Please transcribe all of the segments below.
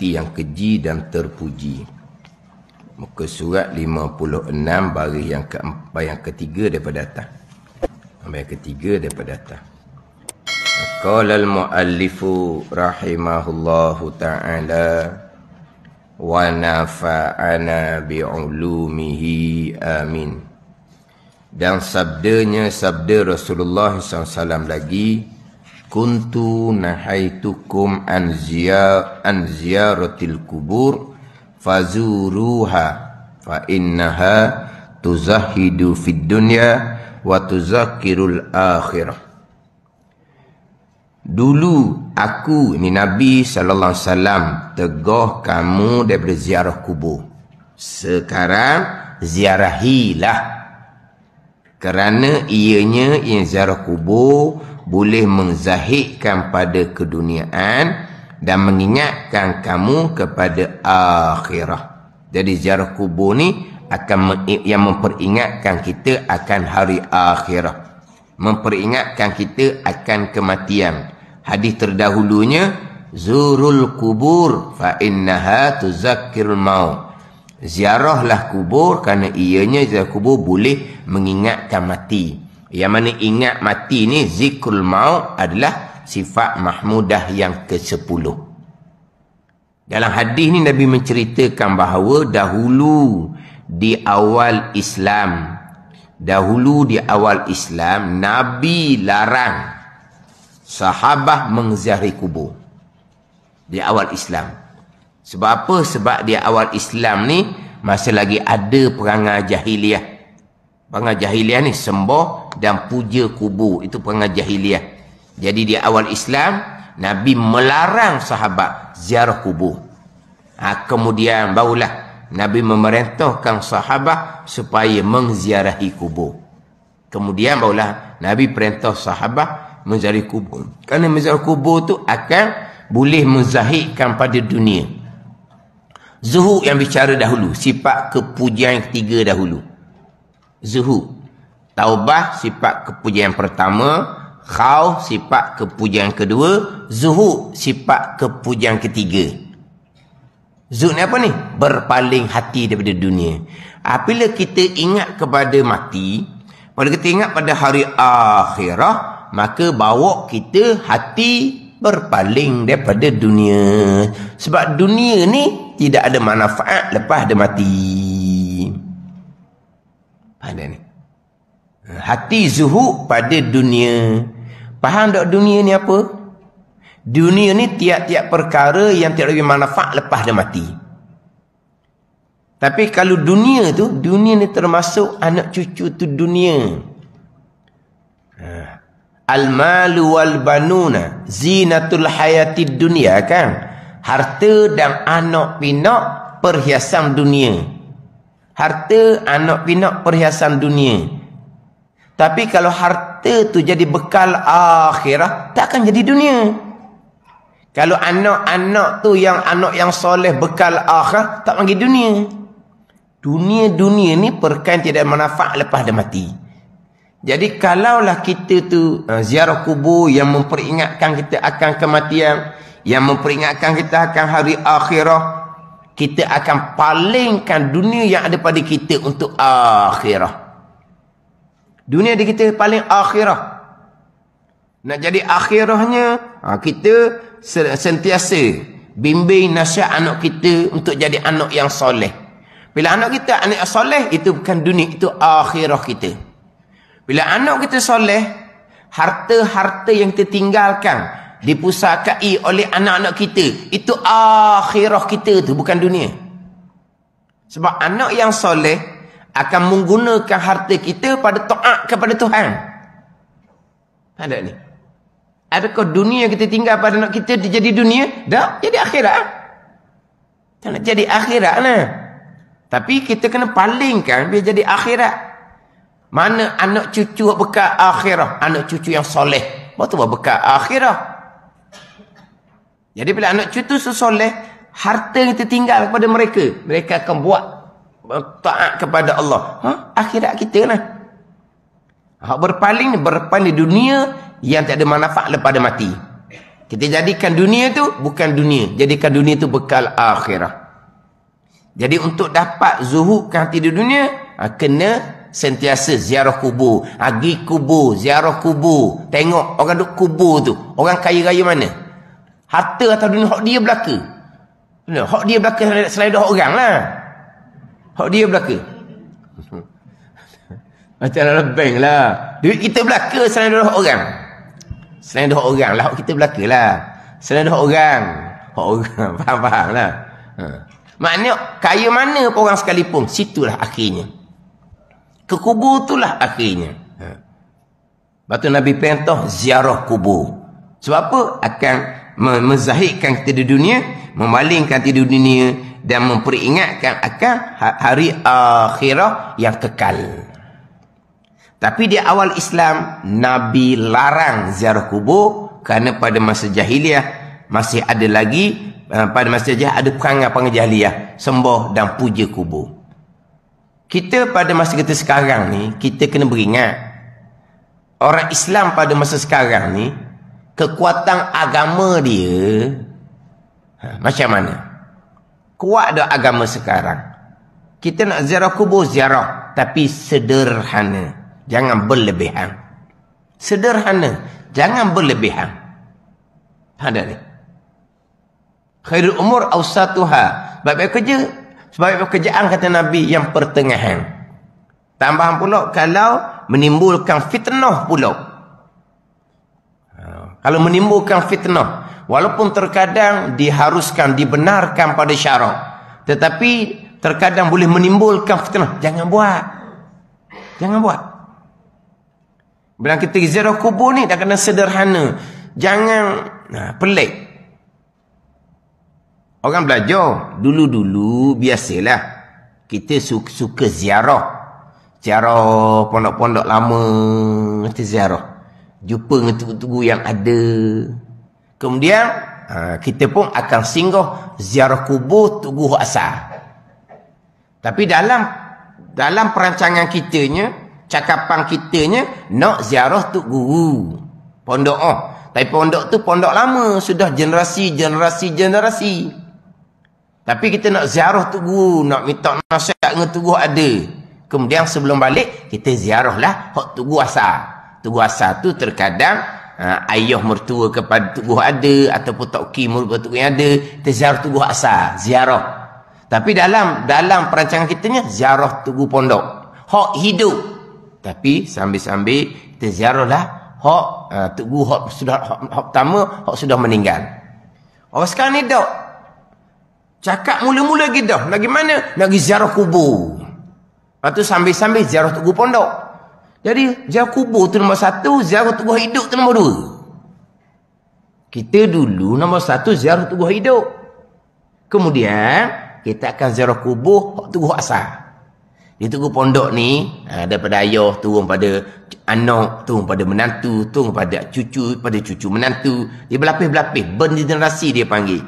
hati yang keji dan terpuji. Muka surat 56 baris yang ke yang ketiga daripada atas. Baris ketiga daripada atas. Qala al-muallifu rahimahullahu ta'ala wa nafa'ana bi'ulumihi amin. Dan sabdanya sabda Rasulullah sallallahu alaihi wasallam lagi kuntu nahaitukum an ziya an ziyaratil kubur fazuruha fa innaha tuzahidu fid dunya wa tuzakirul akhirah Dulu aku ni Nabi sallallahu alaihi wasallam tegah kamu daripada ziarah kubur. Sekarang ziarahilah kerana ianya yang ziarah kubur boleh menzahirkan pada keduniaan dan mengingatkan kamu kepada akhirah. Jadi ziarah kubur ni akan yang memperingatkan kita akan hari akhirah. Memperingatkan kita akan kematian. Hadis terdahulunya zurul kubur fa innaha tuzakkirul maut. Ziarahlah kubur kerana ianya ziarah kubur boleh mengingatkan mati. Yang mana ingat mati ni zikrul maut adalah sifat mahmudah yang ke-10. Dalam hadis ni Nabi menceritakan bahawa dahulu di awal Islam dahulu di awal Islam Nabi larang sahabat mengziarahi kubur di awal Islam. Sebab apa? Sebab di awal Islam ni masih lagi ada perangai jahiliah. Perangai jahiliah ni sembah dan puja kubur itu perangai jahiliah jadi di awal Islam Nabi melarang sahabat ziarah kubur ha, kemudian barulah Nabi memerintahkan sahabat supaya mengziarahi kubur kemudian barulah Nabi perintah sahabat menjari kubur kerana menjari kubur itu akan boleh menzahirkan pada dunia Zuhud yang bicara dahulu sifat kepujian ketiga dahulu Zuhud Taubah sifat kepujian pertama, khauf sifat kepujian kedua, zuhud sifat kepujian ketiga. Zuhud ni apa ni? Berpaling hati daripada dunia. Apabila kita ingat kepada mati, apabila kita ingat pada hari akhirah, maka bawa kita hati berpaling daripada dunia. Sebab dunia ni tidak ada manfaat lepas dia mati. Pandai ni. Hati zuhud pada dunia. Faham tak dunia ni apa? Dunia ni tiap-tiap perkara yang tidak lebih manfaat lepas dia mati. Tapi kalau dunia tu, dunia ni termasuk anak cucu tu dunia. Ah. Al-malu wal-banuna zinatul hayati dunia kan? Harta dan anak pinak perhiasan dunia. Harta, anak pinak perhiasan Dunia. Tapi kalau harta tu jadi bekal akhirah, tak akan jadi dunia. Kalau anak-anak tu yang anak yang soleh bekal akhirah, tak panggil dunia. Dunia-dunia ni perkain tidak manfaat lepas dia mati. Jadi kalaulah kita tu uh, ziarah kubur yang memperingatkan kita akan kematian, yang memperingatkan kita akan hari akhirah, kita akan palingkan dunia yang ada pada kita untuk akhirah. Dunia di kita paling akhirah. Nak jadi akhirahnya, ha, kita sentiasa bimbing nasihat anak kita untuk jadi anak yang soleh. Bila anak kita anak yang soleh, itu bukan dunia, itu akhirah kita. Bila anak kita soleh, harta-harta yang kita tinggalkan, dipusakai oleh anak-anak kita, itu akhirah kita itu, bukan dunia. Sebab anak yang soleh, akan menggunakan harta kita pada taat kepada Tuhan. Ada ni. Adakah dunia kita tinggal pada nak kita jadi dunia? Dah, jadi akhirat. Tak nak jadi akhirat lah. Tapi kita kena palingkan biar jadi akhirat. Mana anak cucu bekal akhirat? Anak cucu yang soleh. Waktu buat bekal akhirat. Jadi bila anak cucu sesoleh, harta kita tinggal kepada mereka, mereka akan buat taat kepada Allah. Ha? Akhirat kita lah. Hak berpaling, berpaling di dunia yang tak ada manfaat lepas ada mati. Kita jadikan dunia tu bukan dunia. Jadikan dunia tu bekal akhirat. Jadi untuk dapat zuhudkan hati di dunia, ha, kena sentiasa ziarah kubur. Agi ha, kubur, ziarah kubur. Tengok orang duduk kubur tu. Orang kaya raya mana? Harta atau dunia hak dia belaka. Hak dia belaka selain dua orang lah. Hak dia belaka. Macam dalam bank lah. Duit kita belaka selain dua orang. Selain dua orang lah. Hak kita belaka lah. Selain dua orang. Hak orang. Faham-faham lah. Ha. Maknanya kaya mana pun orang sekalipun. Situlah akhirnya. Kekubur itulah akhirnya. Ha. Lepas Nabi pentoh ziarah kubur. Sebab apa? Akan me- kita di dunia. Memalingkan kita di dunia dan memperingatkan akan ha- hari akhirah yang kekal. Tapi di awal Islam, Nabi larang ziarah kubur kerana pada masa jahiliah masih ada lagi eh, pada masa jahiliah ada perangai-perangai jahiliah sembah dan puja kubur. Kita pada masa kita sekarang ni, kita kena beringat orang Islam pada masa sekarang ni kekuatan agama dia ha, macam mana? kuat dah agama sekarang. Kita nak ziarah kubur, ziarah. Tapi sederhana. Jangan berlebihan. Sederhana. Jangan berlebihan. Ada ni. Khairul umur awsatuha. Baik-baik kerja. Sebab pekerjaan kata Nabi yang pertengahan. Tambahan pula kalau menimbulkan fitnah pula. Ha. Kalau menimbulkan fitnah. Walaupun terkadang diharuskan, dibenarkan pada syarak. Tetapi terkadang boleh menimbulkan fitnah. Jangan buat. Jangan buat. Bilang kita ziarah kubur ni dah kena sederhana. Jangan nah, pelik. Orang belajar. Dulu-dulu biasalah. Kita suka, suka ziarah. Ziarah pondok-pondok lama. Kita ziarah. Jumpa dengan tugu-tugu yang ada. Kemudian ah, kita pun akan singgah ziarah kubur Tugu Asar. Tapi dalam dalam perancangan kitanya, cakapan kitanya nak ziarah tu guru. Pondok oh. Tapi pondok tu pondok lama, sudah generasi generasi generasi. Tapi kita nak ziarah tu guru, nak minta nasihat dengan tu guru ada. Kemudian sebelum balik, kita ziarahlah hak tu guru asal. Tu guru asal tu terkadang ha, ayah mertua kepada tubuh ada ataupun tokki mertua tubuh yang ada kita ziarah tubuh asal ziarah tapi dalam dalam perancangan kita ni ziarah tubuh pondok hak hidup tapi sambil-sambil kita ziarah lah hak ha, tubuh hak sudah hak, hak pertama hak sudah meninggal orang sekarang ni dok cakap mula-mula lagi dah lagi mana lagi ziarah kubur lepas tu sambil-sambil ziarah tubuh pondok jadi ziarah kubur tu nombor satu, ziarah tubuh hidup tu nombor dua. Kita dulu nombor satu ziarah tubuh hidup. Kemudian kita akan ziarah kubur hak tubuh asal. Di tubuh pondok ni ha, daripada ayah turun pada anak, turun pada menantu, turun pada cucu, pada cucu menantu. Dia berlapis-lapis, ben generasi dia panggil.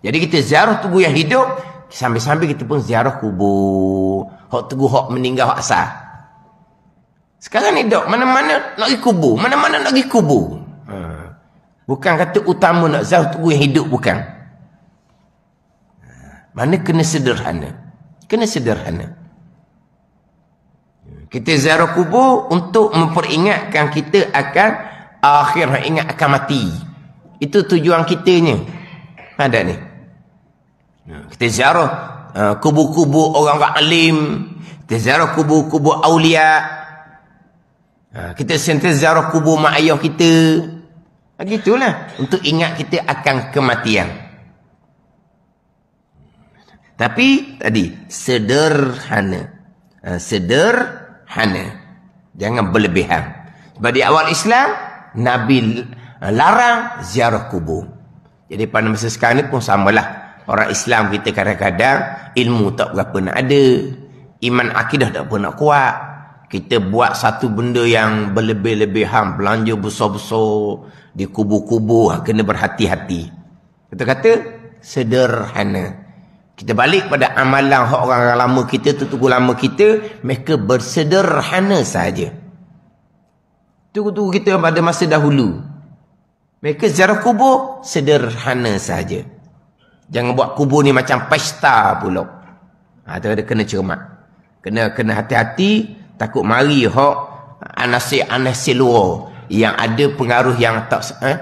Jadi kita ziarah tubuh yang hidup sambil-sambil kita pun ziarah kubur. Hak tubuh hak meninggal hak asal. Sekarang ni dok, mana-mana nak pergi kubur. Mana-mana nak pergi kubur. Ha. Bukan kata utama nak zauh turun hidup, bukan. Ha. Mana kena sederhana. Kena sederhana. Kita ziarah kubur untuk memperingatkan kita akan akhir ingat akan mati. Itu tujuan kitanya. Ada ni. Ya. Kita ziarah uh, kubur-kubur orang-orang alim. Kita ziarah kubur-kubur awliya. Ha, kita sentiasa ziarah kubur mak ayah kita. Begitulah. Ha, Untuk ingat kita akan kematian. Tapi tadi, sederhana. Ha, sederhana. Jangan berlebihan. Sebab di awal Islam, Nabi ha, larang ziarah kubur. Jadi pada masa sekarang ni pun samalah. Orang Islam kita kadang-kadang ilmu tak berapa nak ada. Iman akidah tak pernah kuat kita buat satu benda yang berlebih-lebihan belanja besar-besar di kubu kubu, ah, kena berhati-hati kita kata sederhana kita balik pada amalan orang lama kita tunggu lama kita mereka bersederhana saja tunggu-tunggu kita pada masa dahulu mereka ziarah kubur sederhana saja jangan buat kubur ni macam pesta pula ha, ada kena cermat kena kena hati-hati takut mari hok anasi anasi luar yang ada pengaruh yang tak eh,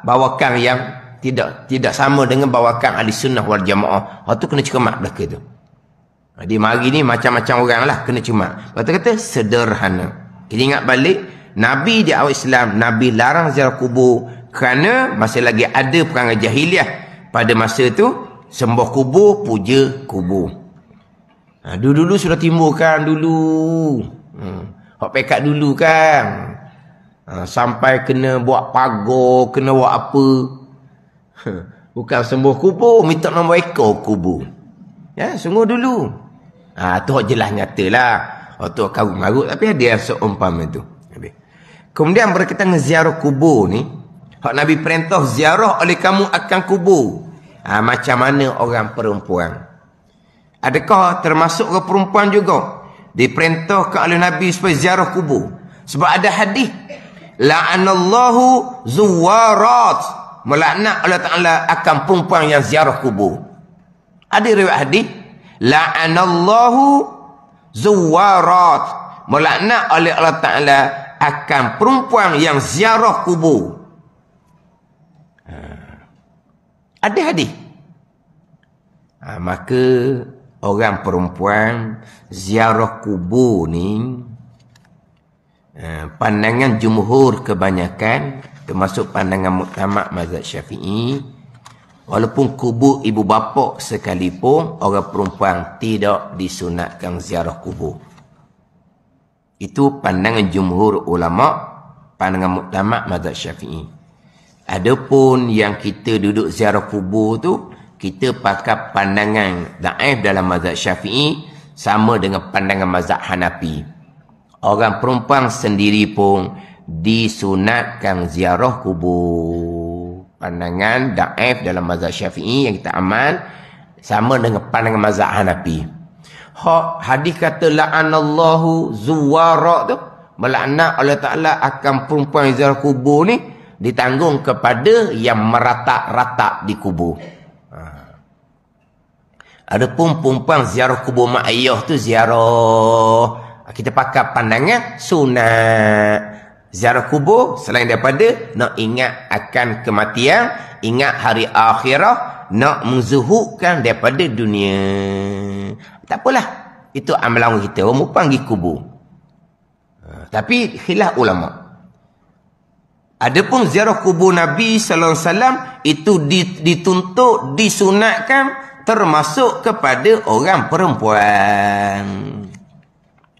bawakan yang tidak tidak sama dengan bawakan ahli sunnah wal jamaah. Hak tu kena cermat belaka tu. Jadi mari ni macam-macam orang lah kena cermat. Kata kata sederhana. Kita ingat balik Nabi di awal Islam Nabi larang ziarah kubur kerana masih lagi ada perangai jahiliah pada masa tu sembah kubur puja kubur. Ha, dulu-dulu sudah timbulkan dulu. Hmm. Ha, hak pekat dulu kan. Ha, sampai kena buat pagar, kena buat apa. Ha, bukan sembuh kubur, minta nama ekor kubur. Ya, sungguh dulu. Ha, tu hak jelas nyatalah. Hak tu karut-marut tapi ada yang seumpama tu. Kemudian berkaitan dengan ziarah kubur ni. Hak Nabi perintah ziarah oleh kamu akan kubur. Ha, macam mana orang perempuan. Adakah termasuk ke perempuan juga? Diperintahkan oleh Nabi supaya ziarah kubur. Sebab ada hadis. la La'anallahu zuwarat. Melaknak Allah Ta'ala akan perempuan yang ziarah kubur. Ada riwayat hadis. la La'anallahu zuwarat. melaknat oleh Allah Ta'ala akan perempuan yang ziarah kubur. Ha. Ada hadis. Ha, maka orang perempuan ziarah kubur ni eh, pandangan jumhur kebanyakan termasuk pandangan muktamad mazhab syafi'i walaupun kubur ibu bapa sekalipun orang perempuan tidak disunatkan ziarah kubur itu pandangan jumhur ulama pandangan muktamad mazhab syafi'i Adapun yang kita duduk ziarah kubur tu kita pakai pandangan daif dalam mazhab syafi'i sama dengan pandangan mazhab Hanafi. Orang perempuan sendiri pun disunatkan ziarah kubur. Pandangan daif dalam mazhab syafi'i yang kita aman sama dengan pandangan mazhab Hanafi. Hak hadis kata la'anallahu zuwara tu melaknat oleh Taala akan perempuan ziarah kubur ni ditanggung kepada yang meratak-ratak di kubur. Adapun perempuan ziarah kubur mak ayah tu ziarah. Ah, kita pakai pandangan sunat. Ziarah kubur selain daripada nak ingat akan kematian, ingat hari akhirah, nak menzuhukkan daripada dunia. Tak apalah. Itu amalan kita. Orang perempuan pergi kubur. Ah, tapi khilaf ulama. Adapun ziarah kubur Nabi sallallahu alaihi wasallam itu dituntut disunatkan termasuk kepada orang perempuan.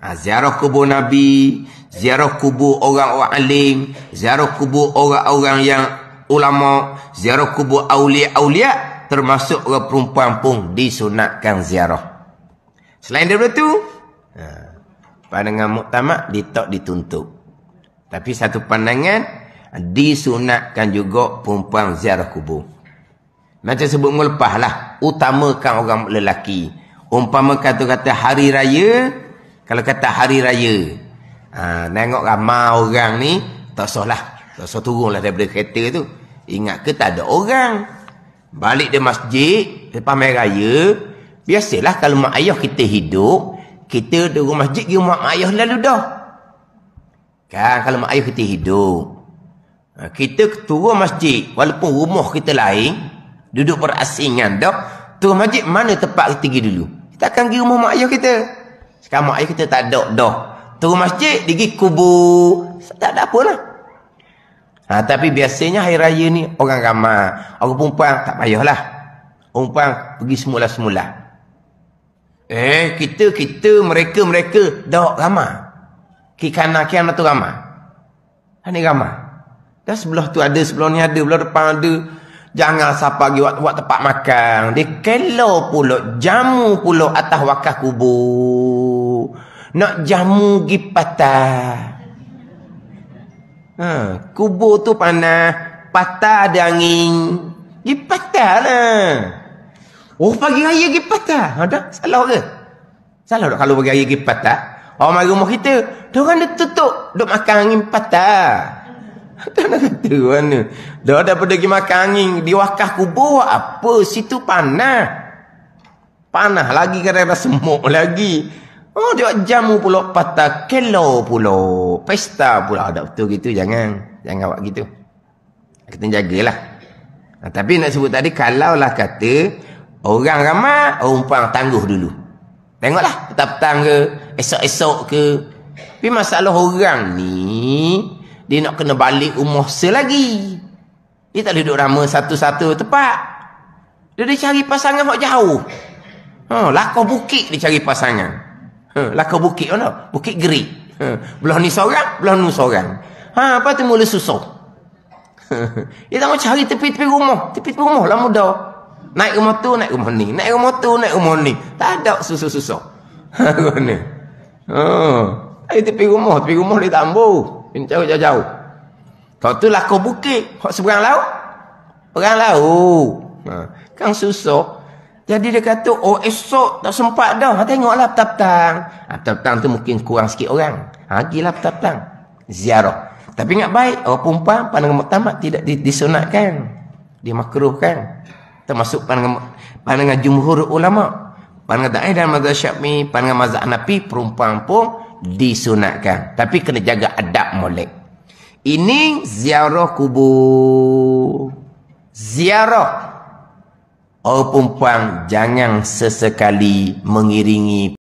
Ha, ziarah kubur Nabi, ziarah kubur orang-orang alim, ziarah kubur orang-orang yang ulama, ziarah kubur awliya-awliya, termasuk orang perempuan pun disunatkan ziarah. Selain daripada itu, ha, pandangan muktamad ditak dituntut. Tapi satu pandangan, disunatkan juga perempuan ziarah kubur. Macam sebut ngelepah lah. Utamakan orang lelaki. Umpama kata-kata hari raya. Kalau kata hari raya. Ha, nengok ramah orang ni. Tak soh lah. Tak soh turun lah daripada kereta tu. Ingat ke tak ada orang. Balik dia masjid. Lepas main raya. Biasalah kalau mak ayah kita hidup. Kita di masjid pergi rumah mak ayah lalu dah. Kan kalau mak ayah kita hidup. Ha, kita turun masjid. Walaupun rumah kita lain. Duduk berasingan dah. Tu masjid mana tempat kita pergi dulu? Kita akan pergi rumah mak ayah kita. Sekarang mak ayah kita tak ada dah. Tu masjid pergi kubur. Tak ada apa lah. Ha, tapi biasanya hari raya ni orang ramai. Orang perempuan tak payahlah. Orang perempuan pergi semula-semula. Eh, kita, kita, mereka, mereka dah ramai. Ki kanan, tu ramai. Ha, ni ramai. Dah sebelah tu ada, sebelah ni ada, sebelah depan ada. Jangan siapa pergi buat, buat tempat makan. Dia kelo pulak. Jamu pulak atas wakah kubur. Nak jamu pergi patah. Ha, kubur tu panah. Patah ada angin. Pergi patah lah. Oh, pagi raya pergi patah. Ha, ada? Salah ke? Salah tak kalau pagi raya pergi patah? Orang mari rumah kita. Diorang dia tutup. Duk makan angin patah. Tak nak kata mana. Dah daripada pergi makan angin. Di wakah kubur apa. Situ panah, panah lagi kadang-kadang semuk lagi. Oh dia jamu pula patah kelo pula. Pesta pula. ada betul gitu. Jangan. Jangan buat gitu. Kita jagalah. Nah, tapi nak sebut tadi. kalau lah kata. Orang ramai. Orang pang tangguh dulu. Tengoklah. Petang-petang ke. Esok-esok ke. Tapi masalah orang ni dia nak kena balik umuh lagi. Dia tak boleh duduk ramai satu-satu tempat. Dia dah cari pasangan yang jauh. Ha, lakar bukit dia cari pasangan. Ha, lakar bukit mana? Bukit geri. Ha, belah ni seorang, belah ni seorang. Ha, apa tu mula susah. Ha, dia tak mahu cari tepi-tepi rumah. Tepi-tepi rumah lah muda. Naik rumah tu, naik rumah ni. Naik rumah tu, naik rumah ni. Tak ada susah-susah. Ha, mana? Ha, tepi rumah. Tepi rumah dia tak ambuh. Ini jauh-jauh-jauh. Kalau tu lah kau bukit. Kau seberang laut. Perang laut. Ha. Kan susah. Jadi dia kata, oh esok tak sempat dah. Ha, Tengoklah petang-petang. Ha, petang-petang tu mungkin kurang sikit orang. Ha, gila petang-petang. Ziarah. Tapi ingat baik, orang perempuan pandangan muktamad tidak disunatkan. Dimakruhkan. Termasuk pandangan, pandangan jumhur ulama. Pandangan da'i dan mazhab syafi'i, pandangan mazhab nafi, perempuan pun disunatkan tapi kena jaga adab molek ini ziarah kubur ziarah oh perempuan jangan sesekali mengiringi